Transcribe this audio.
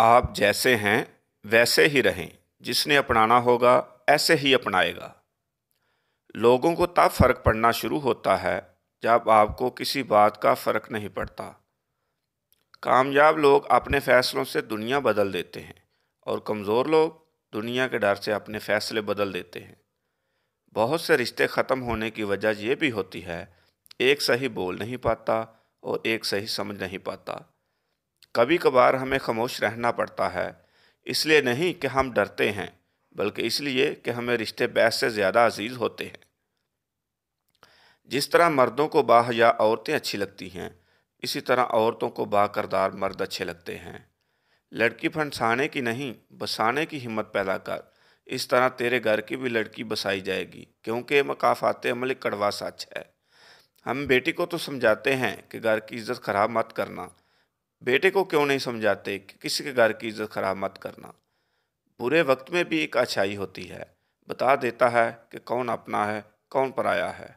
आप जैसे हैं वैसे ही रहें जिसने अपनाना होगा ऐसे ही अपनाएगा लोगों को तब फ़र्क पड़ना शुरू होता है जब आपको किसी बात का फ़र्क नहीं पड़ता कामयाब लोग अपने फ़ैसलों से दुनिया बदल देते हैं और कमज़ोर लोग दुनिया के डर से अपने फ़ैसले बदल देते हैं बहुत से रिश्ते ख़त्म होने की वजह यह भी होती है एक सही बोल नहीं पाता और एक सही समझ नहीं पाता कभी कभार हमें खामोश रहना पड़ता है इसलिए नहीं कि हम डरते हैं बल्कि इसलिए कि हमें रिश्ते बैस से ज़्यादा अजीज़ होते हैं जिस तरह मर्दों को बाह या औरतें अच्छी लगती हैं इसी तरह औरतों को बा करदार मर्द अच्छे लगते हैं लड़की फंसाने की नहीं बसाने की हिम्मत पैदा कर इस तरह तेरे घर की भी लड़की बसाई जाएगी क्योंकि मकाफात अमल कड़वा सच है हम बेटी को तो समझाते हैं कि घर की इज्जत खराब मत करना बेटे को क्यों नहीं समझाते कि किसी के घर की इज्जत खराब मत करना बुरे वक्त में भी एक अच्छाई होती है बता देता है कि कौन अपना है कौन पराया है